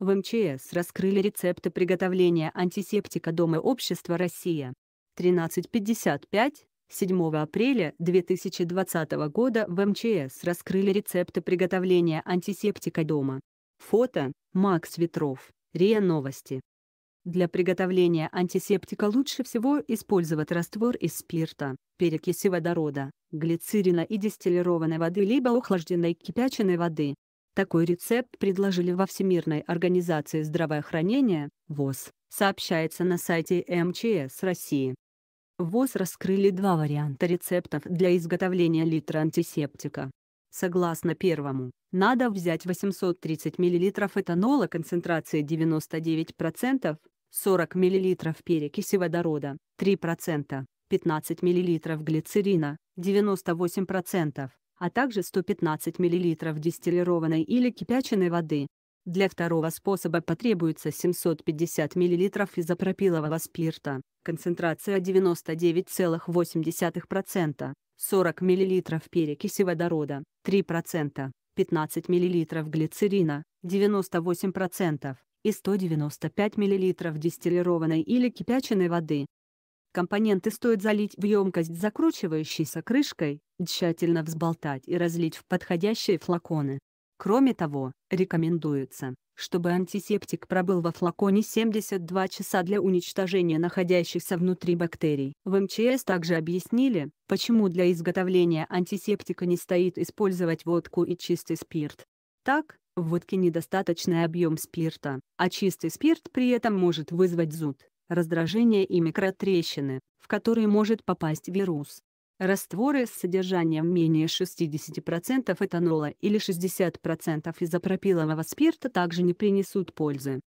В МЧС раскрыли рецепты приготовления антисептика Дома общества «Россия». 1355, 7 апреля 2020 года в МЧС раскрыли рецепты приготовления антисептика дома. Фото Макс Ветров, РИА Новости. Для приготовления антисептика лучше всего использовать раствор из спирта, перекиси водорода, глицерина и дистиллированной воды либо охлажденной кипяченой воды. Такой рецепт предложили во Всемирной организации здравоохранения ВОЗ, сообщается на сайте МЧС России. ВОЗ раскрыли два варианта рецептов для изготовления литра антисептика. Согласно первому, надо взять 830 мл этанола концентрации 99%, 40 мл перекиси водорода, 3%, 15 мл глицерина, 98%, а также 115 мл дистиллированной или кипяченой воды. Для второго способа потребуется 750 мл изопропилового спирта, концентрация 99,8%, 40 мл перекиси водорода, 3%, 15 мл глицерина, 98% и 195 мл дистиллированной или кипяченой воды. Компоненты стоит залить в емкость с закручивающейся крышкой, тщательно взболтать и разлить в подходящие флаконы. Кроме того, рекомендуется, чтобы антисептик пробыл во флаконе 72 часа для уничтожения находящихся внутри бактерий. В МЧС также объяснили, почему для изготовления антисептика не стоит использовать водку и чистый спирт. Так, в водке недостаточный объем спирта, а чистый спирт при этом может вызвать зуд, раздражения и микротрещины, в которые может попасть вирус. Растворы с содержанием менее 60% этанола или 60% изопропилового спирта также не принесут пользы.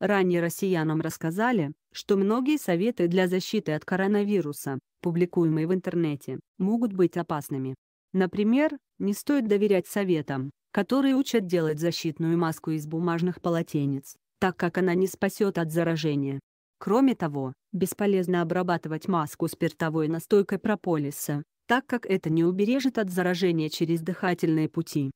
Ранее россиянам рассказали, что многие советы для защиты от коронавируса, публикуемые в интернете, могут быть опасными. Например, не стоит доверять советам, которые учат делать защитную маску из бумажных полотенец, так как она не спасет от заражения. Кроме того, бесполезно обрабатывать маску спиртовой настойкой прополиса, так как это не убережет от заражения через дыхательные пути.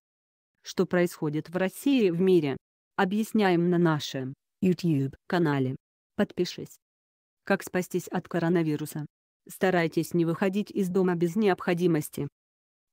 Что происходит в России и в мире? Объясняем на нашем YouTube-канале. Подпишись. Как спастись от коронавируса? Старайтесь не выходить из дома без необходимости.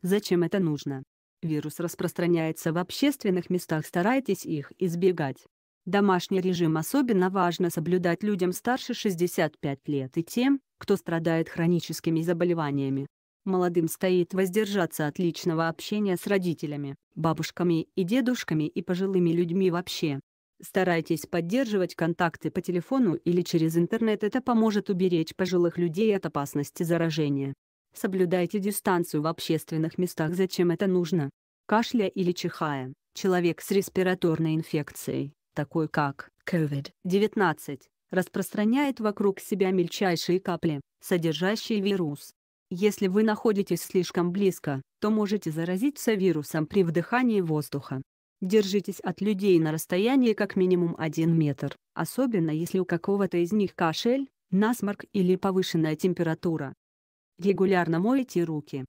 Зачем это нужно? Вирус распространяется в общественных местах, старайтесь их избегать. Домашний режим особенно важно соблюдать людям старше 65 лет и тем, кто страдает хроническими заболеваниями. Молодым стоит воздержаться от личного общения с родителями, бабушками и дедушками и пожилыми людьми вообще. Старайтесь поддерживать контакты по телефону или через интернет, это поможет уберечь пожилых людей от опасности заражения. Соблюдайте дистанцию в общественных местах, зачем это нужно. Кашля или чихая, человек с респираторной инфекцией, такой как COVID-19, распространяет вокруг себя мельчайшие капли, содержащие вирус. Если вы находитесь слишком близко, то можете заразиться вирусом при вдыхании воздуха. Держитесь от людей на расстоянии как минимум 1 метр, особенно если у какого-то из них кашель, насморк или повышенная температура. Регулярно мойте руки.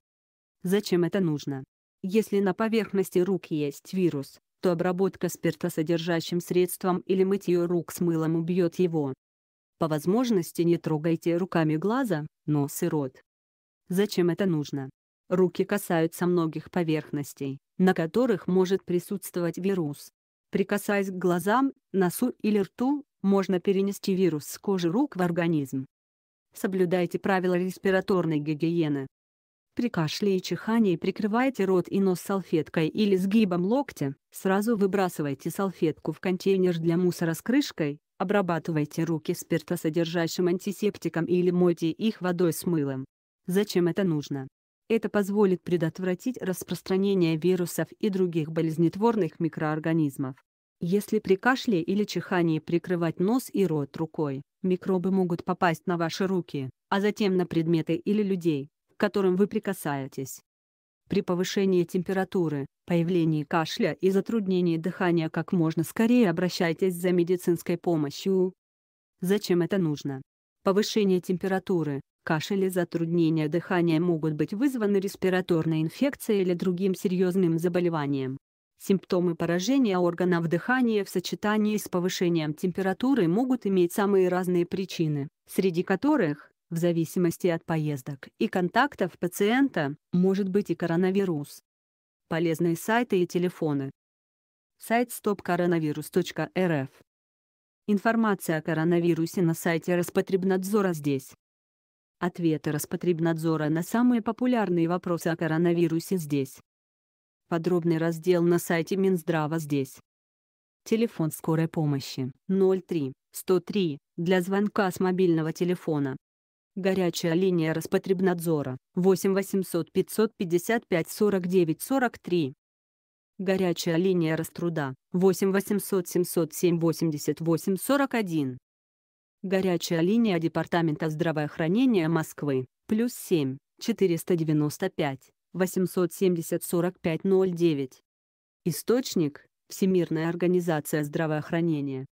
Зачем это нужно? Если на поверхности рук есть вирус, то обработка спиртосодержащим средством или мытье рук с мылом убьет его. По возможности не трогайте руками глаза, нос и рот. Зачем это нужно? Руки касаются многих поверхностей, на которых может присутствовать вирус. Прикасаясь к глазам, носу или рту, можно перенести вирус с кожи рук в организм. Соблюдайте правила респираторной гигиены. При кашле и чихании прикрывайте рот и нос салфеткой или сгибом локтя, сразу выбрасывайте салфетку в контейнер для мусора с крышкой, обрабатывайте руки спиртосодержащим антисептиком или мойте их водой с мылом. Зачем это нужно? Это позволит предотвратить распространение вирусов и других болезнетворных микроорганизмов. Если при кашле или чихании прикрывать нос и рот рукой, микробы могут попасть на ваши руки, а затем на предметы или людей которым вы прикасаетесь. При повышении температуры, появлении кашля и затруднении дыхания как можно скорее обращайтесь за медицинской помощью. Зачем это нужно? Повышение температуры, кашель и затруднение дыхания могут быть вызваны респираторной инфекцией или другим серьезным заболеванием. Симптомы поражения органов дыхания в сочетании с повышением температуры могут иметь самые разные причины, среди которых в зависимости от поездок и контактов пациента, может быть и коронавирус. Полезные сайты и телефоны. Сайт stopcoronavirus.rf Информация о коронавирусе на сайте Роспотребнадзора здесь. Ответы Роспотребнадзора на самые популярные вопросы о коронавирусе здесь. Подробный раздел на сайте Минздрава здесь. Телефон скорой помощи 03 103 для звонка с мобильного телефона. Горячая линия Роспотребнадзора 8 800 555 49 43. Горячая линия Раструда 8 800 707 88 41. Горячая линия Департамента здравоохранения Москвы плюс 7 495 870 45 09. Источник Всемирная организация здравоохранения.